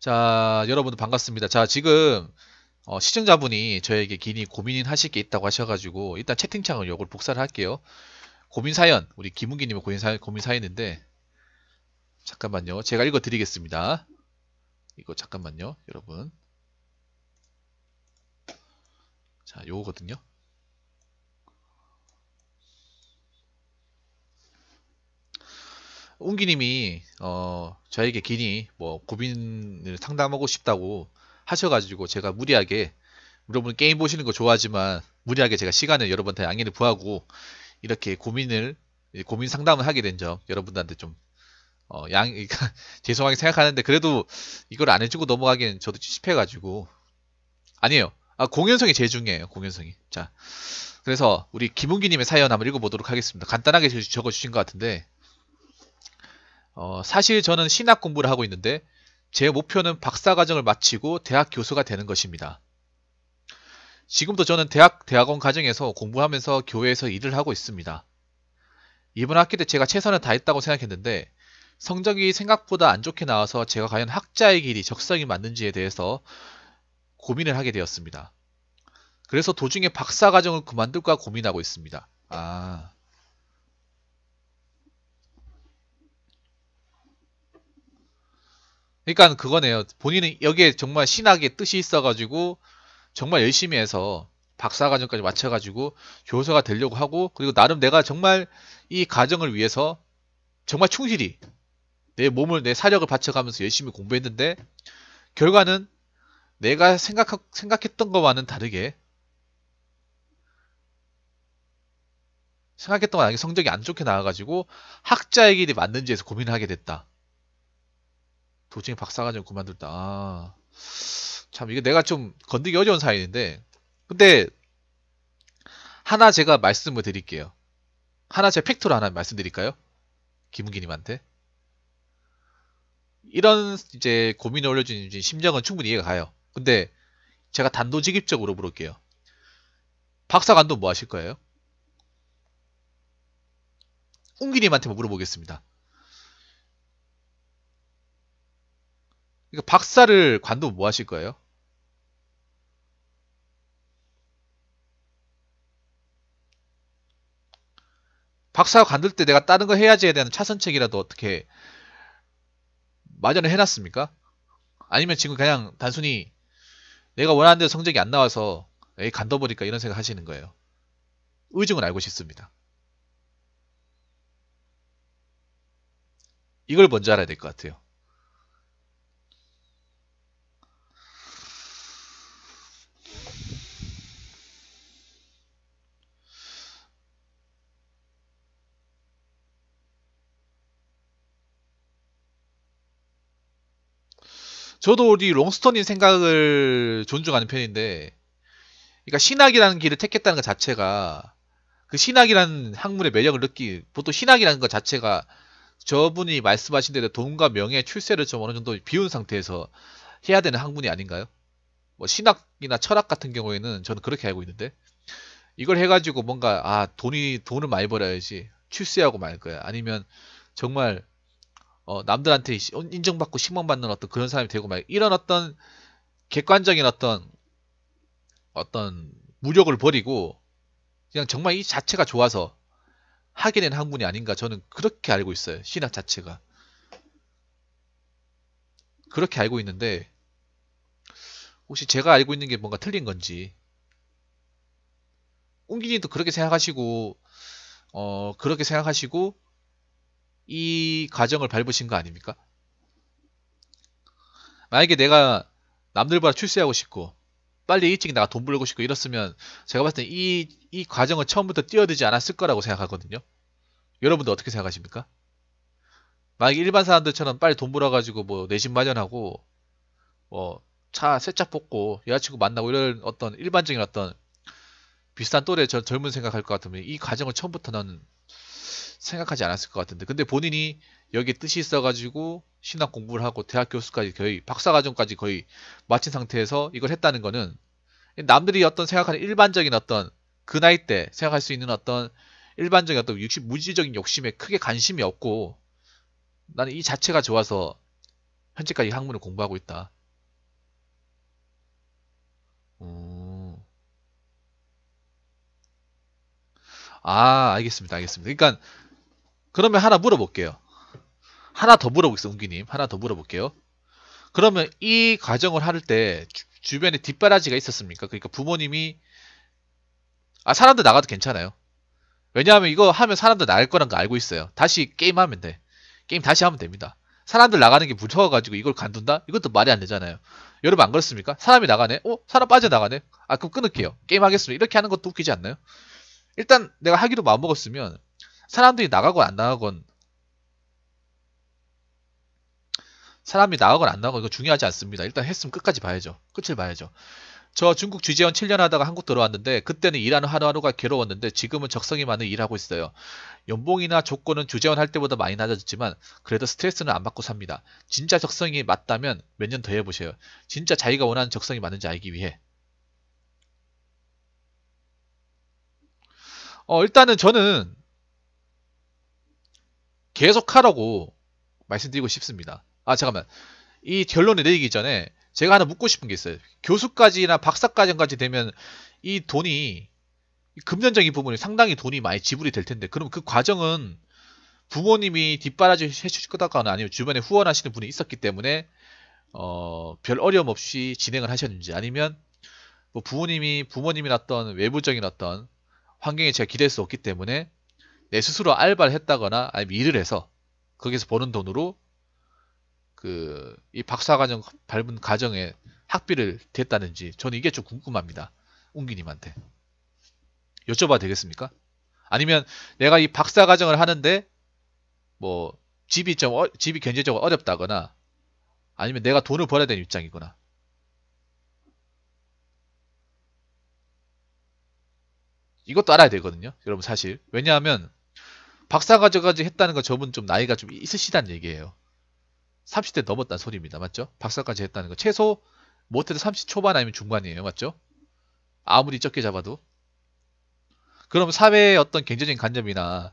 자, 여러분 반갑습니다. 자, 지금 어, 시청자분이 저에게 기니 고민인 하실 게 있다고 하셔가지고 일단 채팅창을 요걸 복사를 할게요. 고민 사연, 우리 김은기님의 고민 사연, 고민 사연인데 잠깐만요. 제가 읽어드리겠습니다. 이거 잠깐만요, 여러분. 자, 요거거든요. 웅기님이 어 저에게 기니 뭐 고민을 상담하고 싶다고 하셔가지고 제가 무리하게 여러분 게임 보시는 거 좋아하지만 무리하게 제가 시간을 여러분한테 양해를 구하고 이렇게 고민을 고민 상담을 하게 된 점 여러분들한테 좀 어, 양, 그러니까 죄송하게 생각하는데 그래도 이걸 안 해주고 넘어가기엔 저도 찝찝해가지고 아니에요. 아, 공연성이 제일 중요해요. 공연성이. 자, 그래서 우리 김웅기님의 사연 한번 읽어보도록 하겠습니다. 간단하게 적어주신 것 같은데 어, 사실 저는 신학 공부를 하고 있는데 제 목표는 박사과정을 마치고 대학 교수가 되는 것입니다. 지금도 저는 대학, 대학원 과정에서 공부하면서 교회에서 일을 하고 있습니다. 이번 학기 때 제가 최선을 다했다고 생각했는데 성적이 생각보다 안 좋게 나와서 제가 과연 학자의 길이 적성이 맞는지에 대해서 고민을 하게 되었습니다. 그래서 도중에 박사 과정을 그만둘까 고민하고 있습니다. 아. 그러니까 그거네요. 본인은 여기에 정말 신학의 뜻이 있어가지고 정말 열심히 해서 박사과정까지 마쳐가지고 교수가 되려고 하고 그리고 나름 내가 정말 이 가정을 위해서 정말 충실히 내 몸을 내 사력을 바쳐가면서 열심히 공부했는데 결과는 내가 생각 생각했던 것과는 다르게 생각했던 거랑 성적이 안 좋게 나와가지고 학자의 길이 맞는지에서 고민을 하게 됐다. 도중에 박사과정 그만둘다. 아, 참 이게 내가 좀 건드기 어려운 사연인데 근데 하나 제가 말씀을 드릴게요. 하나 제 팩트로 하나 말씀드릴까요? 김은기님한테 이런 이제 고민을 올려주는 심정은 충분히 이해가 가요. 근데 제가 단도직입적으로 물을게요. 박사관도 뭐 하실 거예요? 웅기님한테 뭐 물어보겠습니다. 그러니까 박사를 관두뭐 하실 거예요? 박사 관둘 때 내가 다른 거 해야지에 대한 차선책이라도 어떻게 마련을 해놨습니까? 아니면 지금 그냥 단순히 내가 원하는 대로 성적이 안 나와서 에이 간다보니까 이런 생각 하시는 거예요. 의중은 알고 싶습니다. 이걸 먼저 알아야 될 것 같아요. 저도 우리 롱스톤인 생각을 존중하는 편인데, 그러니까 신학이라는 길을 택했다는 것 자체가 그 신학이라는 학문의 매력을 느끼, 보통 신학이라는 것 자체가 저분이 말씀하신 대로 돈과 명예의 출세를 좀 어느 정도 비운 상태에서 해야 되는 학문이 아닌가요? 뭐 신학이나 철학 같은 경우에는 저는 그렇게 알고 있는데 이걸 해가지고 뭔가 아 돈이 돈을 많이 벌어야지 출세하고 말 거야 아니면 정말 어, 남들한테 어, 인정받고 신망받는 어떤 그런 사람이 되고 막 이런 어떤 객관적인 어떤 어떤 무력을 버리고 그냥 정말 이 자체가 좋아서 하게 된 학문이 아닌가 저는 그렇게 알고 있어요. 신학 자체가. 그렇게 알고 있는데 혹시 제가 알고 있는 게 뭔가 틀린 건지 웅기님도 그렇게 생각하시고 어 그렇게 생각하시고 이 과정을 밟으신 거 아닙니까? 만약에 내가 남들보다 출세하고 싶고 빨리 일찍 나가 돈 벌고 싶고 이랬으면 제가 봤을 때 이 이 과정을 처음부터 뛰어들지 않았을 거라고 생각하거든요. 여러분들 어떻게 생각하십니까? 만약 일반 사람들처럼 빨리 돈 벌어가지고 뭐내집 마련하고 뭐차세차 뽑고 여자친구 만나고 이런 어떤 일반적인 어떤 비슷한 또래 젊은 생각할 것 같으면 이 과정을 처음부터 는 생각하지 않았을 것 같은데 근데 본인이 여기에 뜻이 있어가지고 신학 공부를 하고 대학 교수까지 거의 박사과정까지 거의 마친 상태에서 이걸 했다는 거는 남들이 어떤 생각하는 일반적인 어떤 그 나이 때 생각할 수 있는 어떤 일반적인 어떤 육십 무지적인 욕심에 크게 관심이 없고 나는 이 자체가 좋아서 현재까지 학문을 공부하고 있다. 음. 아 알겠습니다 알겠습니다. 그러니까 그러면 하나 물어볼게요. 하나 더 물어보겠습니다. 웅기님. 하나 더 물어볼게요. 그러면 이 과정을 할 때 주변에 뒷바라지가 있었습니까? 그러니까 부모님이 아 사람들 나가도 괜찮아요. 왜냐하면 이거 하면 사람들 나갈 거란 거 알고 있어요. 다시 게임하면 돼. 게임 다시 하면 됩니다. 사람들 나가는 게 무서워가지고 이걸 간둔다? 이것도 말이 안 되잖아요. 여러분 안 그렇습니까? 사람이 나가네? 어? 사람 빠져나가네? 아 그럼 끊을게요. 게임 하겠습니다. 이렇게 하는 것도 웃기지 않나요? 일단 내가 하기로 마음먹었으면 사람들이 나가건 안 나가건 사람이 나가건 안 나가건 이거 중요하지 않습니다. 일단 했으면 끝까지 봐야죠. 끝을 봐야죠. 저 중국 주재원 7년 하다가 한국 들어왔는데 그때는 일하는 하루하루가 괴로웠는데 지금은 적성이 맞는 일하고 있어요. 연봉이나 조건은 주재원 할 때보다 많이 낮아졌지만 그래도 스트레스는 안 받고 삽니다. 진짜 적성이 맞다면 몇 년 더 해보세요. 진짜 자기가 원하는 적성이 맞는지 알기 위해. 어, 일단은 저는 계속 하라고 말씀드리고 싶습니다. 아 잠깐만 이 결론을 내리기 전에 제가 하나 묻고 싶은 게 있어요. 교수까지나 박사과정까지 되면 이 돈이 금전적인 부분이 상당히 돈이 많이 지불이 될 텐데 그럼 그 과정은 부모님이 뒷바라지 해주실 거다거나 아니면 주변에 후원하시는 분이 있었기 때문에 어, 별 어려움 없이 진행을 하셨는지 아니면 뭐 부모님이 부모님이 났던 외부적인 어떤 환경에 제가 기댈 수 없기 때문에 내 스스로 알바를 했다거나 아니면 일을 해서 거기서 버는 돈으로 그 이 박사과정 밟은 과정에 학비를 댔다는지 저는 이게 좀 궁금합니다. 웅기님한테 여쭤봐도 되겠습니까? 아니면 내가 이 박사과정을 하는데 뭐 집이 좀 어, 집이 경제적으로 어렵다거나 아니면 내가 돈을 벌어야 되는 입장이구나 이것도 알아야 되거든요. 여러분 사실 왜냐하면 박사 가져가지 했다는 건 저분 좀 나이가 좀 있으시단 얘기예요. 30대 넘었다는 소리입니다. 맞죠? 박사까지 했다는 거 최소 못해도 30 초반 아니면 중반이에요. 맞죠? 아무리 적게 잡아도. 그럼 사회의 어떤 경제적인 관념이나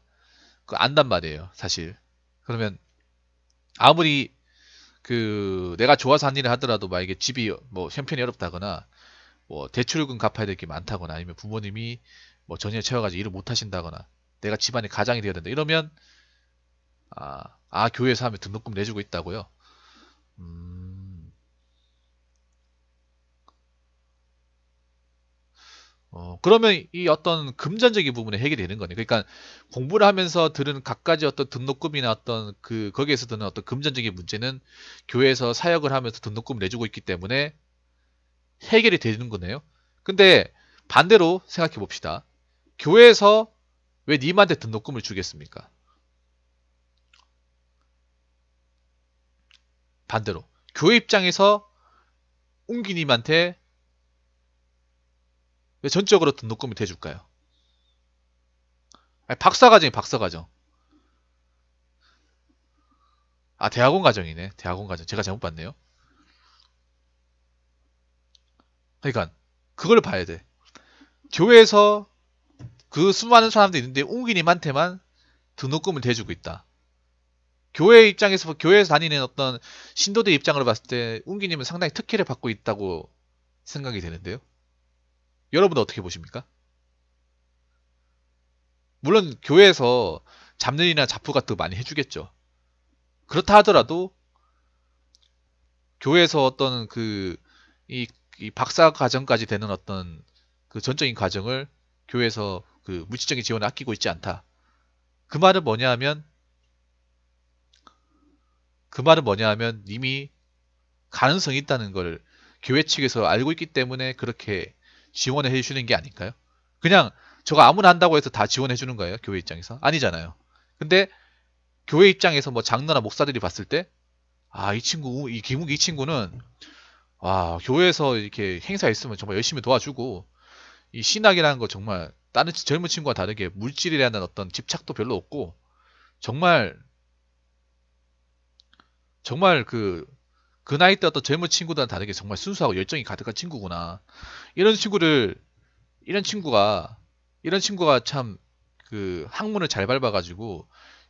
그 안단 말이에요. 사실. 그러면 아무리 그 내가 좋아서 한 일을 하더라도 만약에 집이 뭐 형편이 어렵다거나 뭐 대출금 갚아야 될 게 많다거나 아니면 부모님이 뭐 전혀 채워가지고 일을 못 하신다거나 내가 집안의 가장이 되어야 된다. 이러면 아, 아 교회에서 하면 등록금 내주고 있다고요. 음, 어, 그러면 이 어떤 금전적인 부분에 해결되는 거네. 그러니까 공부를 하면서 들은 각가지 어떤 등록금이나 어떤 그 거기에서 드는 어떤 금전적인 문제는 교회에서 사역을 하면서 등록금 내주고 있기 때문에 해결이 되는 거네요. 근데 반대로 생각해 봅시다. 교회에서 왜 님한테 등록금을 주겠습니까? 반대로 교회 입장에서 웅기님한테 왜 전적으로 등록금을 대줄까요? 아니, 박사과정이 박사과정. 아 대학원 과정이네. 대학원 과정. 제가 잘못 봤네요. 그러니까 그걸 봐야 돼. 교회에서 그 수많은 사람들이 있는데 웅기님한테만 등록금을 대주고 있다. 교회 입장에서 교회에서 다니는 어떤 신도들 입장으로 봤을 때 웅기님은 상당히 특혜를 받고 있다고 생각이 되는데요. 여러분은 어떻게 보십니까? 물론 교회에서 잡내이나 잡부 같은 거 많이 해주겠죠. 그렇다 하더라도 교회에서 어떤 그 이 박사 과정까지 되는 어떤 그 전적인 과정을 교회에서 그 물질적인 지원을 아끼고 있지 않다. 그 말은 뭐냐 하면 그 말은 뭐냐 하면 이미 가능성이 있다는 걸 교회 측에서 알고 있기 때문에 그렇게 지원을 해주는 게 아닐까요? 그냥 저거 아무나 한다고 해서 다 지원해 주는 거예요, 교회 입장에서? 아니잖아요. 근데 교회 입장에서 뭐 장로나 목사들이 봤을 때 아, 이 친구, 이 김욱이 친구는 와, 교회에서 이렇게 행사 있으면 정말 열심히 도와주고 이 신학이라는 거 정말 다른 젊은 친구와 다르게 물질이라는 어떤 집착도 별로 없고 정말 정말 그, 그 나이 때 어떤 젊은 친구들은 다르게 정말 순수하고 열정이 가득한 친구구나. 이런 친구를, 이런 친구가, 이런 친구가 참 그 학문을 잘 밟아가지고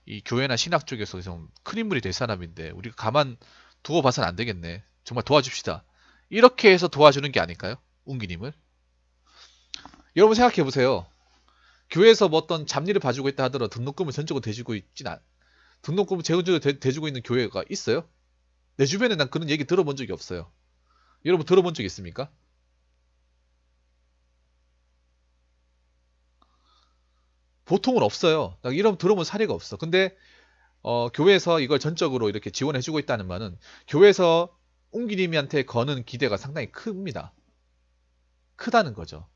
이 교회나 신학 쪽에서 좀 큰 인물이 될 사람인데 우리가 가만 두고 봐서는 안 되겠네. 정말 도와줍시다. 이렇게 해서 도와주는 게 아닐까요? 웅기님을? 여러분 생각해 보세요. 교회에서 뭐 어떤 잡일을 봐주고 있다 하더라도 등록금을 전적으로 대주고 있진 않. 등록금을 재원적으로 대, 주고 있는 교회가 있어요? 내 주변에 난 그런 얘기 들어본 적이 없어요. 여러분 들어본 적 있습니까? 보통은 없어요. 이런 들어본 사례가 없어. 근데 어, 교회에서 이걸 전적으로 이렇게 지원해주고 있다는 말은 교회에서 웅기림이한테 거는 기대가 상당히 큽니다. 크다는 거죠.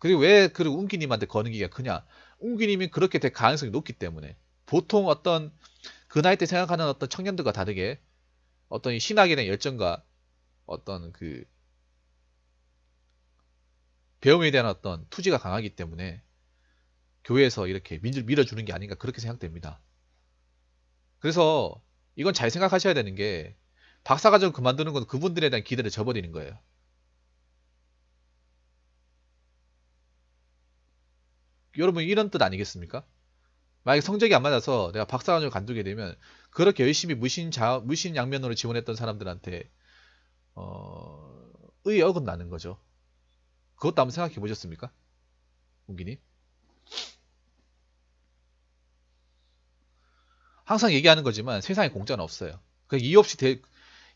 그리고 왜그리고 웅기님한테 거는 기가 크냐? 웅기님이 그렇게 될 가능성이 높기 때문에 보통 어떤 그 나이 때 생각하는 어떤 청년들과 다르게 어떤 신학에 대한 열정과 어떤 그 배움에 대한 어떤 투지가 강하기 때문에 교회에서 이렇게 민주를 밀어주는 게 아닌가 그렇게 생각됩니다. 그래서 이건 잘 생각하셔야 되는 게 박사과정 그만두는 건 그분들에 대한 기대를 저버리는 거예요. 여러분 이런 뜻 아니겠습니까? 만약 성적이 안 맞아서 내가 박사관을 간두게 되면 그렇게 열심히 무신 자 무신 양면으로 지원했던 사람들한테 어, 의 어긋나는 거죠. 그것도 한번 생각해 보셨습니까? 공기님? 항상 얘기하는 거지만 세상에 공짜는 없어요. 그냥 이유 없이 대,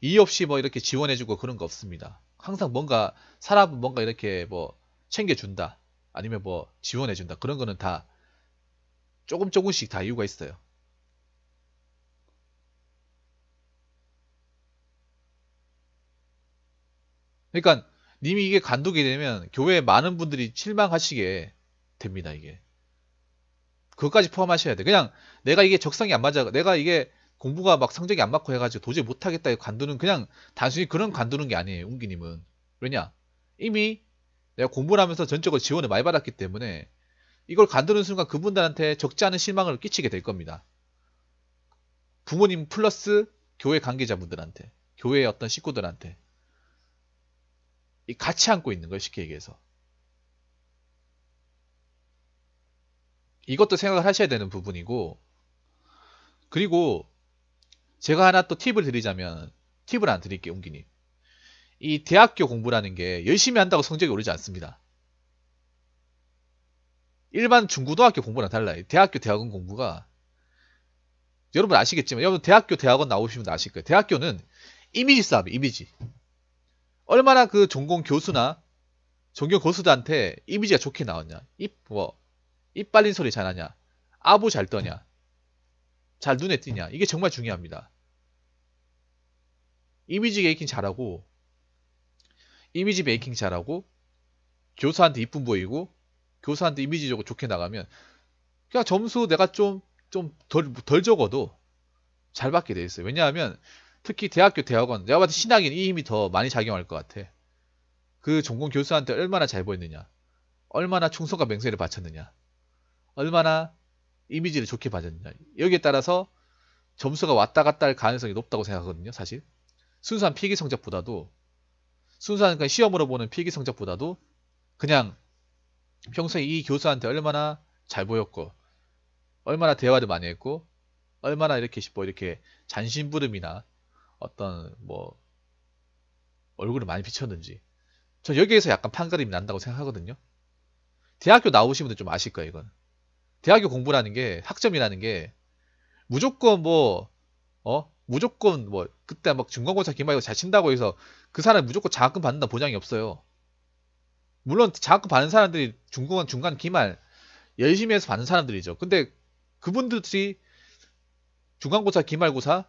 이유 없이 뭐 이렇게 지원해주고 그런 거 없습니다. 항상 뭔가 사람 뭔가 이렇게 뭐 챙겨준다. 아니면 뭐 지원해준다 그런 거는 다 조금 조금씩 다 이유가 있어요. 그러니까 님이 이게 간독이 되면 교회 에 많은 분들이 실망하시게 됩니다 이게. 그것까지 포함하셔야 돼. 그냥 내가 이게 적성이 안 맞아. 내가 이게 공부가 막 성적이 안 맞고 해가지고 도저히 못하겠다 관두는 그냥 단순히 그런 관두는 게 아니에요. 웅기님은. 왜냐? 이미 내가 공부를 하면서 전적으로 지원을 많이 받았기 때문에 이걸 간드는 순간 그분들한테 적지 않은 실망을 끼치게 될 겁니다. 부모님 플러스 교회 관계자분들한테, 교회의 어떤 식구들한테 같이 안고 있는 거예요, 쉽게 얘기해서. 이것도 생각을 하셔야 되는 부분이고, 그리고 제가 하나 또 팁을 드리자면, 팁을 안 드릴게요, 웅기님. 이 대학교 공부라는 게 열심히 한다고 성적이 오르지 않습니다. 일반 중고등학교 공부랑 달라요. 대학교 대학원 공부가 여러분 아시겠지만 여러분 대학교 대학원 나오시면 아실 거예요. 대학교는 이미지 싸움, 이미지. 얼마나 그 전공 교수나 전교 교수들한테 이미지가 좋게 나왔냐. 이뻐. 이 뭐, 빨린 소리 잘하냐. 아부 잘 떠냐. 잘 눈에 띄냐. 이게 정말 중요합니다. 이미지가 있긴 잘하고 이미지 메이킹 잘하고 교사한테 이쁜 보이고 교사한테 이미지적으로 좋게 나가면 그냥 점수 내가 좀 좀 덜 덜 적어도 잘 받게 돼 있어요. 왜냐하면 특히 대학교 대학원 내가 봤을 때 신학인 이 힘이 더 많이 작용할 것 같아. 그 전공 교수한테 얼마나 잘 보였느냐, 얼마나 충성과 맹세를 바쳤느냐, 얼마나 이미지를 좋게 받았느냐 여기에 따라서 점수가 왔다 갔다 할 가능성이 높다고 생각하거든요. 사실 순수한 필기 성적보다도 순수한 그 시험으로 보는 필기 성적보다도 그냥 평소에 이 교수한테 얼마나 잘 보였고 얼마나 대화를 많이 했고 얼마나 이렇게 싶어 뭐 이렇게 잔심부름이나 어떤 뭐 얼굴을 많이 비쳤는지 저 여기에서 약간 판가름이 난다고 생각하거든요. 대학교 나오신 분들 좀 아실 거예요 이건. 대학교 공부라는 게 학점이라는 게 무조건 뭐 어? 무조건 뭐 그때 막 중간고사 기말고 잘 친다고 해서 그 사람이 무조건 장학금 받는다 보장이 없어요. 물론 장학금 받는 사람들이 중간 중간 기말 열심히 해서 받는 사람들이죠. 근데 그분들이 중간고사 기말고사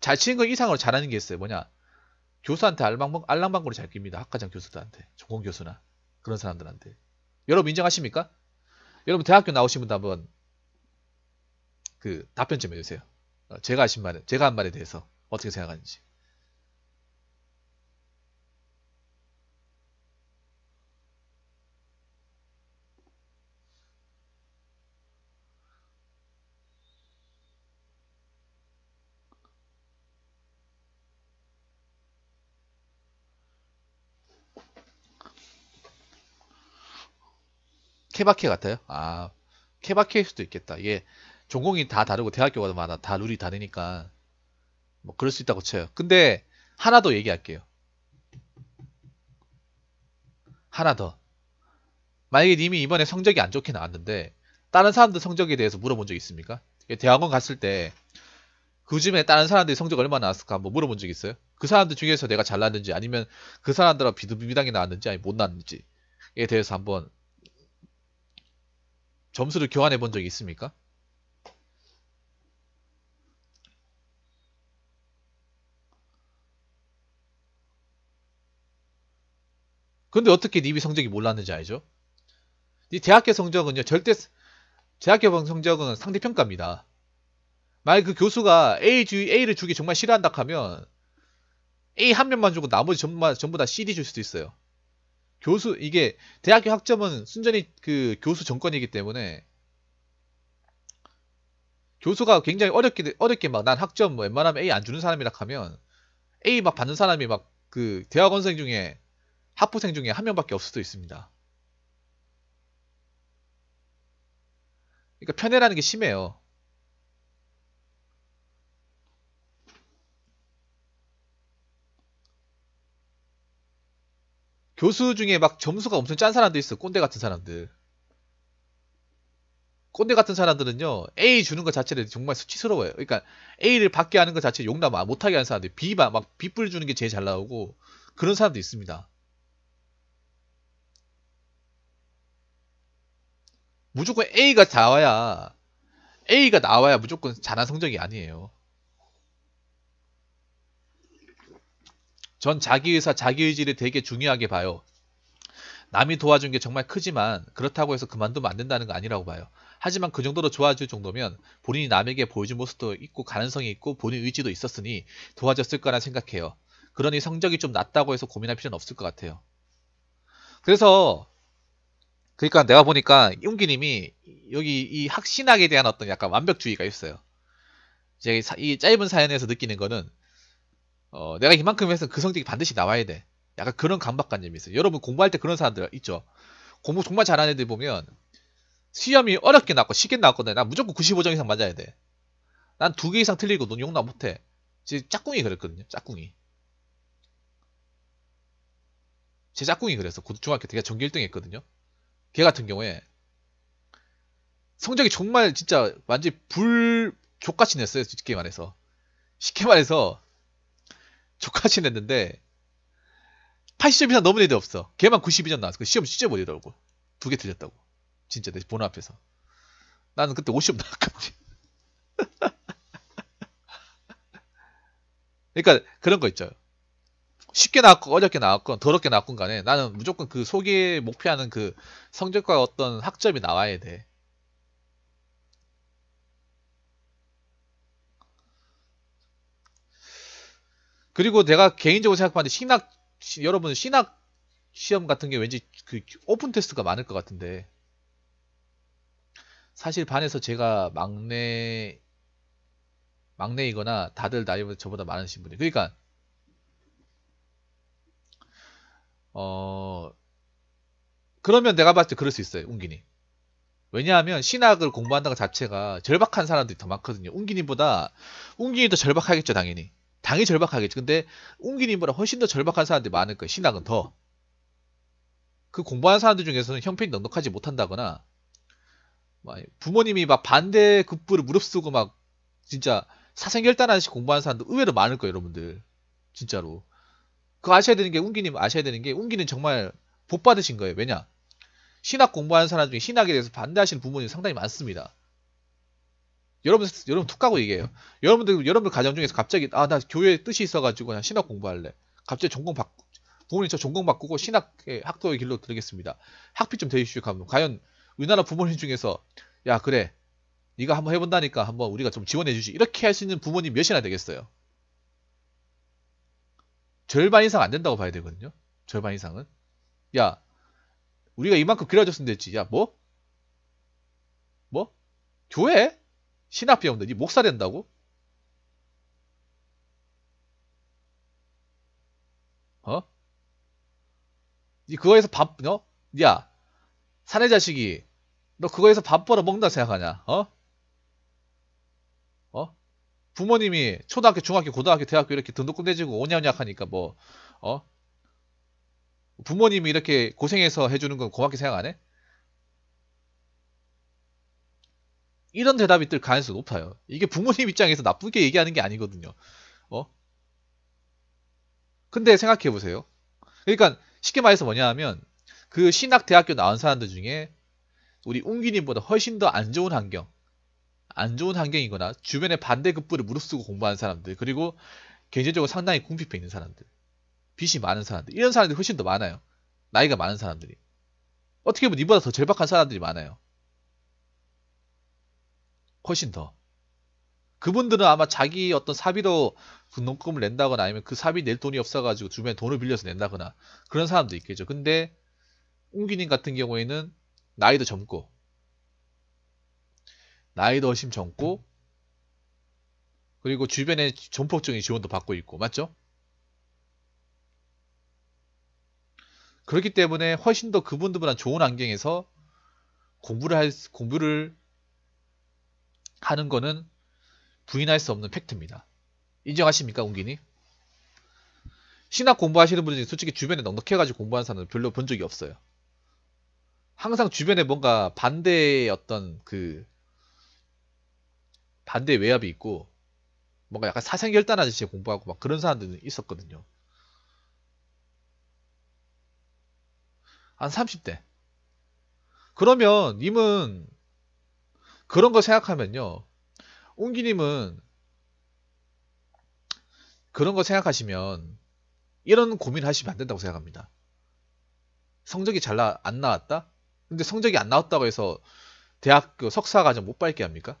잘 치는 거 이상으로 잘하는 게 있어요. 뭐냐 교수한테 알랑방 알랑방구를 잘 낍니다. 학과장 교수들한테 전공 교수나 그런 사람들한테 여러분 인정하십니까? 여러분 대학교 나오신 분들 한번 그 답변 좀 해주세요. 어, 제가 하신 말에 제가 한 말에 대해서 어떻게 생각하는지. 케바케 같아요? 아, 케바케일 수도 있겠다. 이 전공이 다 다르고 대학교가 많아 다 룰이 다르니까 뭐 그럴 수 있다고 쳐요. 근데 하나 더 얘기할게요. 하나 더. 만약에 님이 이번에 성적이 안 좋게 나왔는데 다른 사람들 성적에 대해서 물어본 적 있습니까? 대학원 갔을 때 그쯤에 다른 사람들이 성적 얼마 나왔을까 한번 물어본 적 있어요? 그 사람들 중에서 내가 잘났는지 아니면 그 사람들하고 비등비등하게 나왔는지 아니 못 나왔는지에 대해서 한번 점수를 교환해 본 적이 있습니까? 근데 어떻게 니비 네 성적이 몰랐는지 알죠? 이 대학교 성적은요, 절대, 대학교 성적은 상대평가입니다. 만약 그 교수가 A, 주, A를 주기 정말 싫어한다 하면 A 한 명만 주고 나머지 전부, 전부 다 C를 줄 수도 있어요. 교수, 이게 대학교 학점은 순전히 그 교수 정권이기 때문에 교수가 굉장히 어렵게, 어렵게 막 난 학점 뭐 웬만하면 A 안 주는 사람이라 하면 A 막 받는 사람이 막 그 대학원생 중에 학부생 중에 한 명밖에 없을 수도 있습니다. 그러니까 편애라는 게 심해요. 교수 중에 막 점수가 엄청 짠 사람도 있어. 꼰대 같은 사람들. 꼰대 같은 사람들은요, A 주는 것 자체를 정말 수치스러워요. 그러니까 A를 받게 하는 것 자체 용납 못하게 하는 사람들, B만 막 B뿔 주는 게 제일 잘 나오고 그런 사람도 있습니다. 무조건 A가 나와야 A가 나와야 무조건 잘한 성적이 아니에요. 전 자기 의사, 자기 의지를 되게 중요하게 봐요. 남이 도와준 게 정말 크지만 그렇다고 해서 그만두면 안 된다는 거 아니라고 봐요. 하지만 그 정도로 좋아질 정도면 본인이 남에게 보여준 모습도 있고 가능성이 있고 본인 의지도 있었으니 도와줬을 거라 생각해요. 그러니 성적이 좀 낮다고 해서 고민할 필요는 없을 것 같아요. 그래서 그러니까 내가 보니까 용기님이 여기 이 학신학에 대한 어떤 약간 완벽주의가 있어요. 이제 이 짧은 사연에서 느끼는 거는 어, 내가 이만큼 해서 그 성적이 반드시 나와야 돼. 약간 그런 강박관념이 있어요. 여러분 공부할 때 그런 사람들 있죠. 공부 정말 잘하는 애들 보면 시험이 어렵게 나왔고 쉽게 나왔거든. 난 무조건 95점 이상 맞아야 돼. 난 두 개 이상 틀리고 넌 용납 못해. 제 짝꿍이 그랬거든요. 짝꿍이. 제 짝꿍이 그래서 고등중학교 때 제가 전교 1등 했거든요. 걔 같은 경우에 성적이 정말 진짜 완전 불 족같이 냈어요 쉽게 말해서 쉽게 말해서 족같이 냈는데 80점 이상 넘은 애들 없어 걔만 92점 나왔어 그 시험 진짜 못이더라고 두 개 틀렸다고 진짜 내 보는 앞에서 나는 그때 50점 나왔거든 그러니까 그런 거 있죠 쉽게 나왔건 어렵게 나왔건 더럽게 나왔건 간에 나는 무조건 그 소개 목표하는 그 성적과 어떤 학점이 나와야 돼. 그리고 내가 개인적으로 생각하는데 신학 시, 여러분 신학 시험 같은 게 왠지 그 오픈 테스트가 많을 것 같은데 사실 반에서 제가 막내 막내이거나 다들 나이보다 저보다 많으신 분이 그러니까 어, 그러면 내가 봤을 때 그럴 수 있어요, 웅기님. 왜냐하면 신학을 공부한다는 자체가 절박한 사람들이 더 많거든요. 웅기님보다 웅기님이 더 절박하겠죠, 당연히. 당연히 절박하겠죠. 근데 웅기님보다 훨씬 더 절박한 사람들이 많을 거예요. 신학은 더. 그 공부하는 사람들 중에서는 형편이 넉넉하지 못한다거나 뭐 부모님이 막 반대 급부를 무릅쓰고 막 진짜 사생결단하듯이 공부하는 사람도 의외로 많을 거예요, 여러분들. 진짜로. 그 아셔야 되는 게 웅기님 아셔야 되는 게 웅기는 정말 복 받으신 거예요. 왜냐? 신학 공부하는 사람 중에 신학에 대해서 반대하시는 부모님 상당히 많습니다. 여러분 여러분 툭하고 얘기해요. 여러분들 여러분들 가정 중에서 갑자기 아 나 교회 뜻이 있어가지고 그냥 신학 공부할래. 갑자기 전공 바 부모님 저 전공 바꾸고 신학의 학도의 길로 들겠습니다. 학비 좀 대주시오 하면 과연 우리나라 부모님 중에서 야 그래 네가 한번 해본다니까 한번 우리가 좀 지원해 주지 이렇게 할 수 있는 부모님 몇이나 되겠어요. 절반 이상 안 된다고 봐야 되거든요. 절반 이상은. 야, 우리가 이만큼 길어졌으면 됐지. 야, 뭐? 뭐? 교회? 신학 비용도 니 목사 된다고? 어? 니 그거에서 밥, 어? 야, 사내 자식이 너 그거에서 밥 벌어 먹는다 생각하냐? 어? 어? 부모님이 초등학교, 중학교, 고등학교, 대학교 이렇게 돈독군대지고 오냐오냐 하니까 뭐, 어? 부모님이 이렇게 고생해서 해주는 건 고맙게 생각 안 해? 이런 대답이 뜰 가능성이 높아요. 이게 부모님 입장에서 나쁘게 얘기하는 게 아니거든요. 어? 근데 생각해 보세요. 그러니까 쉽게 말해서 뭐냐 하면 그 신학대학교 나온 사람들 중에 우리 웅기님보다 훨씬 더 안 좋은 환경, 안 좋은 환경이거나 주변에 반대 급부를 무릅쓰고 공부하는 사람들 그리고 경제적으로 상당히 궁핍해 있는 사람들 빚이 많은 사람들 이런 사람들이 훨씬 더 많아요 나이가 많은 사람들이 어떻게 보면 이보다 더 절박한 사람들이 많아요 훨씬 더 그분들은 아마 자기 어떤 사비로 분록금을 낸다거나 아니면 그 사비 낼 돈이 없어가지고 주변에 돈을 빌려서 낸다거나 그런 사람도 있겠죠 근데 웅기님 같은 경우에는 나이도 젊고 나이도 훨씬 젊고 그리고 주변에 전폭적인 지원도 받고 있고 맞죠? 그렇기 때문에 훨씬 더 그분들보다 좋은 환경에서 공부를 할 공부를 하는 거는 부인할 수 없는 팩트입니다. 인정하십니까, 웅기님? 신학 공부하시는 분들 중에 솔직히 주변에 넉넉해가지고 공부하는 사람은 별로 본 적이 없어요. 항상 주변에 뭔가 반대의 어떤 그 반대 외압이 있고 뭔가 약간 사생결단 아저씨 공부하고 막 그런 사람들은 있었거든요. 한 30대. 그러면 님은 그런 거 생각하면요. 웅기님은 그런 거 생각하시면 이런 고민 하시면 안 된다고 생각합니다. 성적이 잘 안 나왔다? 근데 성적이 안 나왔다고 해서 대학교 그 석사 과정 못 밟게 합니까?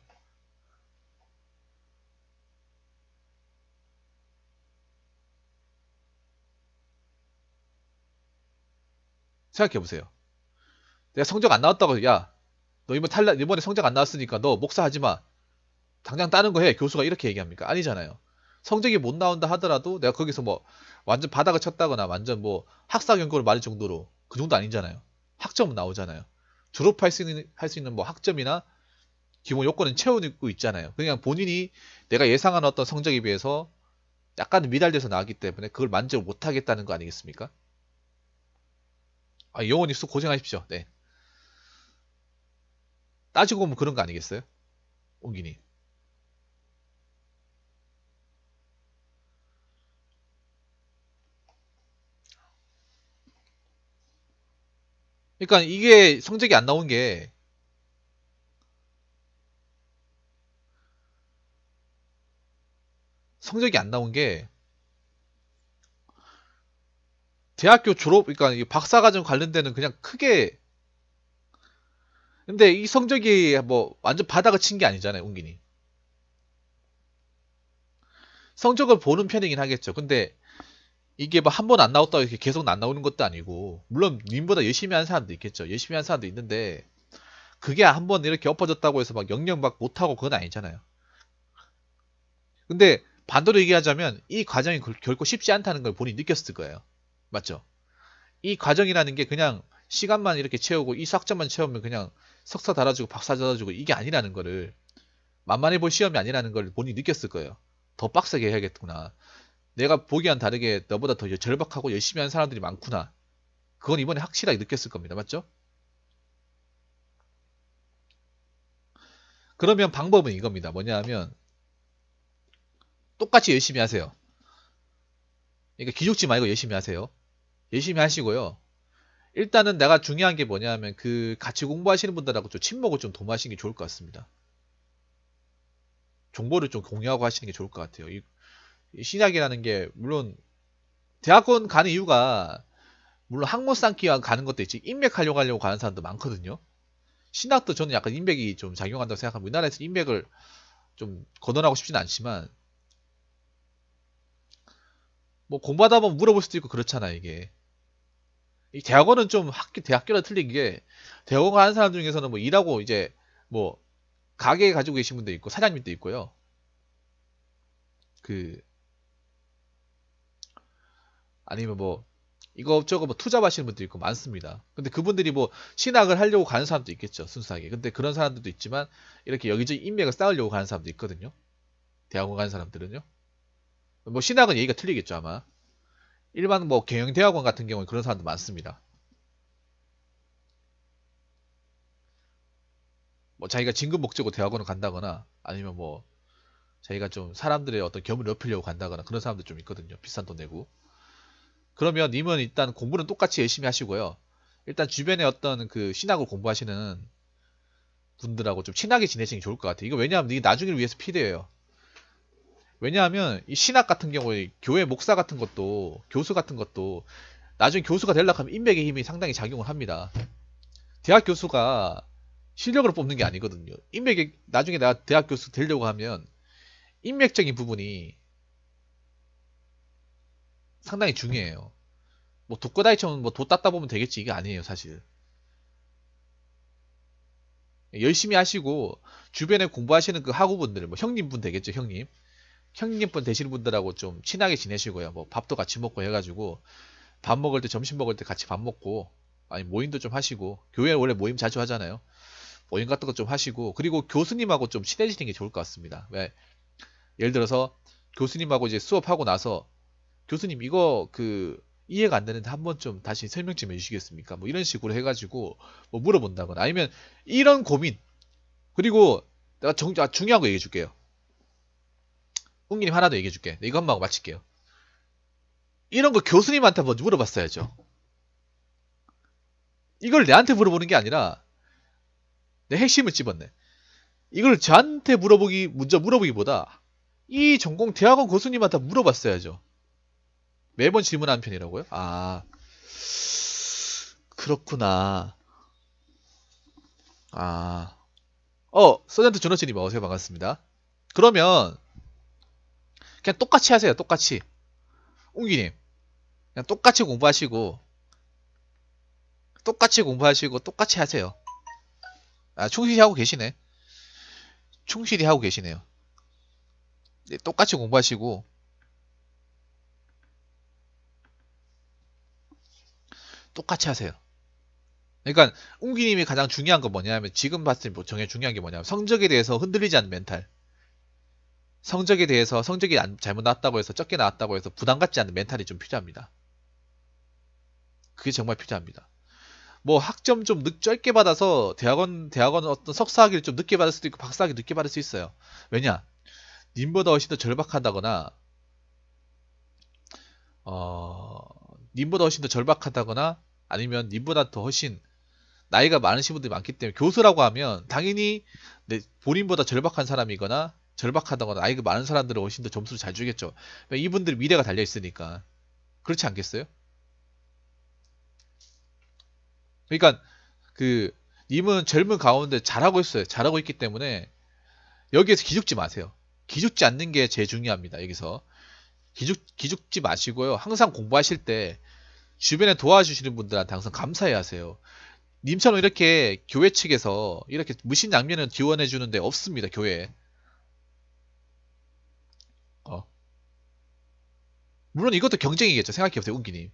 생각해 보세요. 내가 성적 안 나왔다고 야, 너 이번 탈락 이번에 성적 안 나왔으니까 너 목사 하지 마. 당장 따는 거 해. 교수가 이렇게 얘기합니까? 아니잖아요. 성적이 못 나온다 하더라도 내가 거기서 뭐 완전 바닥을 쳤다거나 완전 뭐 학사 경고를 말할 정도로 그 정도 아니잖아요. 학점은 나오잖아요. 졸업할 수 있는 할 수 있는 뭐 학점이나 기본 요건은 채우고 있잖아요. 그냥 본인이 내가 예상한 어떤 성적에 비해서 약간 미달돼서 나왔기 때문에 그걸 만족 못 하겠다는 거 아니겠습니까? 아, 영어 입수 고생하십시오. 네. 따지고 보면 그런 거 아니겠어요? 옹기님. 그러니까 이게 성적이 안 나온 게 성적이 안 나온 게 대학교 졸업, 그러니까 박사과정 관련되는 그냥 크게 근데 이 성적이 뭐 완전 바닥을 친 게 아니잖아요, 웅기니. 성적을 보는 편이긴 하겠죠. 근데 이게 뭐 한 번 안 나왔다고 이렇게 계속 안 나오는 것도 아니고, 물론 님보다 열심히 한 사람도 있겠죠. 열심히 한 사람도 있는데, 그게 한 번 이렇게 엎어졌다고 해서 막 영영 막 못하고 그건 아니잖아요. 근데 반대로 얘기하자면 이 과정이 결코 쉽지 않다는 걸 본인이 느꼈을 거예요. 맞죠? 이 과정이라는 게 그냥 시간만 이렇게 채우고 이 학점만 채우면 그냥 석사 달아주고 박사 달아주고 이게 아니라는 거를 만만해 볼 시험이 아니라는 걸 본인이 느꼈을 거예요. 더 빡세게 해야겠구나. 내가 보기와는 다르게 너보다 더 절박하고 열심히 하는 사람들이 많구나. 그건 이번에 확실하게 느꼈을 겁니다. 맞죠? 그러면 방법은 이겁니다. 뭐냐 하면 똑같이 열심히 하세요. 그러니까 기죽지 말고 열심히 하세요. 열심히 하시고요. 일단은 내가 중요한 게 뭐냐면 그 같이 공부하시는 분들하고 좀 친목을 좀 도모하시는 게 좋을 것 같습니다. 정보를 좀 공유하고 하시는 게 좋을 것 같아요. 이, 이 신학이라는 게 물론 대학원 가는 이유가 물론 학문 쌓기와 가는 것도 있지 인맥하려고 하려고 가는 사람도 많거든요. 신학도 저는 약간 인맥이 좀 작용한다고 생각합니다. 우리나라에서 인맥을 좀 거론하고 싶진 않지만 뭐 공부하다 보면 물어볼 수도 있고 그렇잖아 요 이게 이 대학원은 좀 학교 대학교랑 틀린 게 대학원 가는 사람 중에서는 뭐 일하고 이제 뭐 가게 가지고 계신 분도 있고 사장님도 있고요. 그 아니면 뭐 이것저것 뭐 투잡하시는 분도 있고 많습니다. 근데 그분들이 뭐 신학을 하려고 가는 사람도 있겠죠 순수하게. 근데 그런 사람들도 있지만 이렇게 여기저기 인맥을 쌓으려고 가는 사람도 있거든요. 대학원 가는 사람들은요. 뭐 신학은 얘기가 틀리겠죠 아마. 일반 뭐 경영 대학원 같은 경우에 그런 사람도 많습니다. 뭐 자기가 진급 목적으로 대학원을 간다거나 아니면 뭐 자기가 좀 사람들의 어떤 겸을 넓히려고 간다거나 그런 사람들 좀 있거든요. 비싼 돈 내고. 그러면 님은 일단 공부는 똑같이 열심히 하시고요. 일단 주변에 어떤 그 신학을 공부하시는 분들하고 좀 친하게 지내시는 게 좋을 것 같아요. 이거 왜냐하면 이게 나중에 위해서 필요해요. 왜냐하면 이 신학 같은 경우에 교회 목사 같은 것도 교수 같은 것도 나중에 교수가 되려고 하면 인맥의 힘이 상당히 작용을 합니다. 대학 교수가 실력으로 뽑는 게 아니거든요. 인맥의 나중에 내가 대학 교수 되려고 하면 인맥적인 부분이 상당히 중요해요. 뭐 독거다이처럼 뭐도 땄다 보면 되겠지 이게 아니에요 사실. 열심히 하시고 주변에 공부하시는 그 학우분들 뭐 형님분 되겠죠 형님 형님분 되시는 분들하고 좀 친하게 지내시고요. 뭐 밥도 같이 먹고 해가지고 밥 먹을 때 점심 먹을 때 같이 밥 먹고 아니 모임도 좀 하시고 교회 원래 모임 자주 하잖아요. 모임 같은 거 좀 하시고 그리고 교수님하고 좀 친해지는 게 좋을 것 같습니다. 왜 예를 들어서 교수님하고 이제 수업하고 나서 교수님 이거 그 이해가 안 되는데 한번 좀 다시 설명 좀 해주시겠습니까? 뭐 이런 식으로 해가지고 뭐 물어본다거나 아니면 이런 고민 그리고 내가 정, 아, 중요한 거 얘기해 줄게요. 웅기님 하나 더 얘기해줄게. 네, 이것만 하고 마칠게요. 이런 거 교수님한테 먼저 물어봤어야죠. 이걸 내한테 물어보는 게 아니라 내 핵심을 집었네. 이걸 저한테 물어보기 먼저 물어보기보다 이 전공 대학원 교수님한테 물어봤어야죠. 매번 질문한 편이라고요? 아 그렇구나. 아. 어, 서전트 조너진님 어서 반갑습니다. 그러면 그냥 똑같이 하세요. 똑같이. 웅기님. 그냥 똑같이 공부하시고 똑같이 공부하시고 똑같이 하세요. 아, 충실히 하고 계시네. 충실히 하고 계시네요. 네, 똑같이 공부하시고 똑같이 하세요. 그러니까 웅기님이 가장 중요한 건 뭐냐면 지금 봤을 때 뭐 정해 중요한 게 뭐냐면 성적에 대해서 흔들리지 않는 멘탈. 성적에 대해서 성적이 잘못 나왔다고 해서 적게 나왔다고 해서 부담 갖지 않는 멘탈이 좀 필요합니다. 그게 정말 필요합니다. 뭐 학점 좀 늦, 짧게 받아서 대학원 대학원 어떤 석사학위를 좀 늦게 받을 수도 있고 박사학위 늦게 받을 수 있어요. 왜냐? 님보다 훨씬 더 절박하다거나 어 님보다 훨씬 더 절박하다거나 아니면 님보다 더 훨씬 나이가 많으신 분들이 많기 때문에 교수라고 하면 당연히 본인보다 절박한 사람이거나 절박하다거나 나이가 많은 사람들은 훨씬 더 점수를 잘 주겠죠. 그러니까 이분들 미래가 달려 있으니까 그렇지 않겠어요? 그러니까 그 님은 젊은 가운데 잘하고 있어요. 잘하고 있기 때문에 여기에서 기죽지 마세요. 기죽지 않는 게 제일 중요합니다. 여기서 기죽 기죽지 마시고요. 항상 공부하실 때 주변에 도와주시는 분들한테 항상 감사해 하세요. 님처럼 이렇게 교회 측에서 이렇게 무신양면을 지원해 주는데 없습니다. 교회 물론 이것도 경쟁이겠죠. 생각해보세요, 웅기님.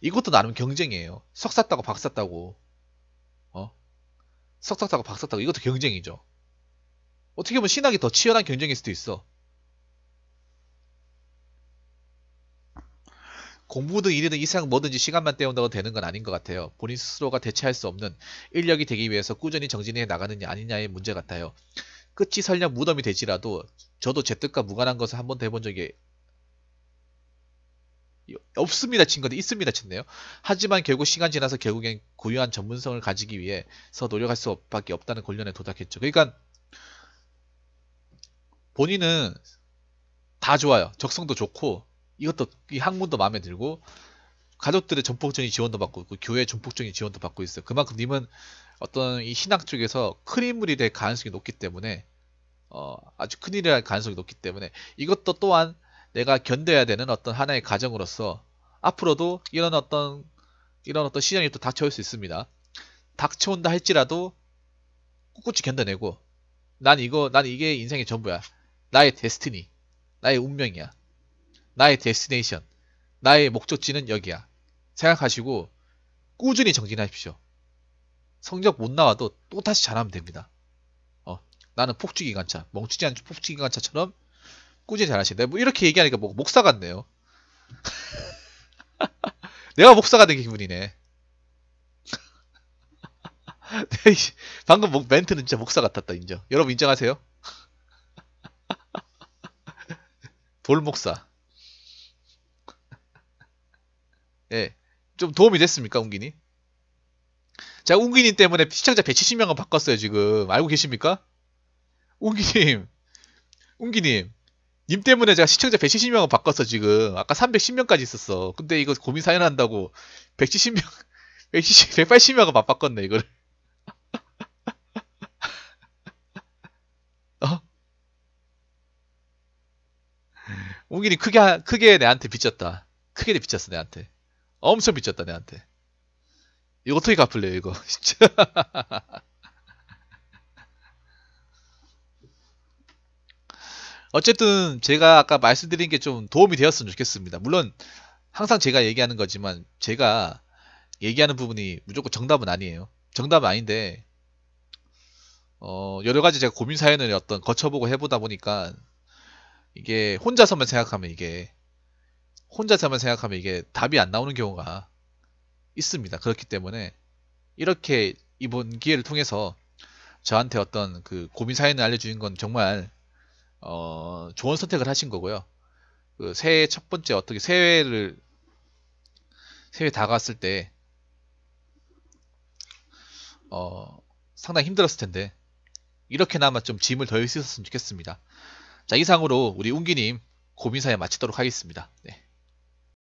이것도 나름 경쟁이에요. 석사 따고 박사 따고. 어? 석사 따고 박사 따고. 이것도 경쟁이죠. 어떻게 보면 신학이 더 치열한 경쟁일 수도 있어. 공부든 일이든 이상 뭐든지 시간만 때운다고 되는 건 아닌 것 같아요. 본인 스스로가 대체할 수 없는 인력이 되기 위해서 꾸준히 정진해 나가느냐 아니냐의 문제 같아요. 끝이 설령 무덤이 되지라도 저도 제 뜻과 무관한 것을 한번 해본 적이 없습니다 친 건데 있습니다 친네요. 하지만 결국 시간 지나서 결국엔 고유한 전문성을 가지기 위해서 노력할 수밖에 없다는 권련에 도닥했죠. 그러니까 본인은 다 좋아요. 적성도 좋고 이것도 이 학문도 마음에 들고 가족들의 전폭적인 지원도 받고 있고 교회 전폭적인 지원도 받고 있어요. 그만큼 님은 어떤 이 신학 쪽에서 큰 인물이 될 가능성이 높기 때문에 어, 아주 큰일이 날 가능성이 높기 때문에 이것도 또한 내가 견뎌야 되는 어떤 하나의 가정으로서 앞으로도 이런 어떤 이런 어떤 시련이 또 닥쳐올 수 있습니다. 닥쳐온다 할지라도 꿋꿋이 견뎌내고 난 이거 난 이게 인생의 전부야. 나의 데스티니, 나의 운명이야. 나의 데스티네이션, 나의 목적지는 여기야. 생각하시고 꾸준히 정진하십시오. 성적 못 나와도 또 다시 잘하면 됩니다. 어, 나는 폭주기관차, 멍치지 않은 폭주기관차처럼 꾸준히 잘하시네. 뭐 이렇게 얘기하니까 뭐 목사 같네요. 내가 목사가 된 기분이네. 방금 목, 멘트는 진짜 목사 같았다 인정. 여러분 인정하세요? 돌목사. 예. 네. 좀 도움이 됐습니까, 웅기님? 자, 웅기님 때문에 시청자 170명을 바꿨어요, 지금. 알고 계십니까? 웅기님. 웅기님. 님 때문에 제가 시청자 170명을 바꿨어 지금. 아까 310명까지 있었어. 근데 이거 고민 사연 한다고 170명, 170, 180명을 막 바꿨네 이걸를 어? 옹길이 크게 크게 내한테 비쳤다. 크게 비쳤어 내한테. 엄청 비쳤다 내한테. 이거 어떻게 갚을래요 이거 진짜. 어쨌든 제가 아까 말씀드린 게 좀 도움이 되었으면 좋겠습니다. 물론 항상 제가 얘기하는 거지만 제가 얘기하는 부분이 무조건 정답은 아니에요. 정답은 아닌데 어, 여러 가지 제가 고민 사연을 어떤 거쳐보고 해보다 보니까 이게 혼자서만 생각하면 이게 혼자서만 생각하면 이게 답이 안 나오는 경우가 있습니다. 그렇기 때문에 이렇게 이번 기회를 통해서 저한테 어떤 그 고민 사연을 알려주신건 정말 어, 좋은 선택을 하신 거고요. 그 새해 첫 번째 어떻게 새해를 새해 다가왔을 때 어, 상당히 힘들었을 텐데 이렇게나마 좀 짐을 덜 쓰셨으면 좋겠습니다. 자 이상으로 우리 웅기님 고민사에 마치도록 하겠습니다. 네.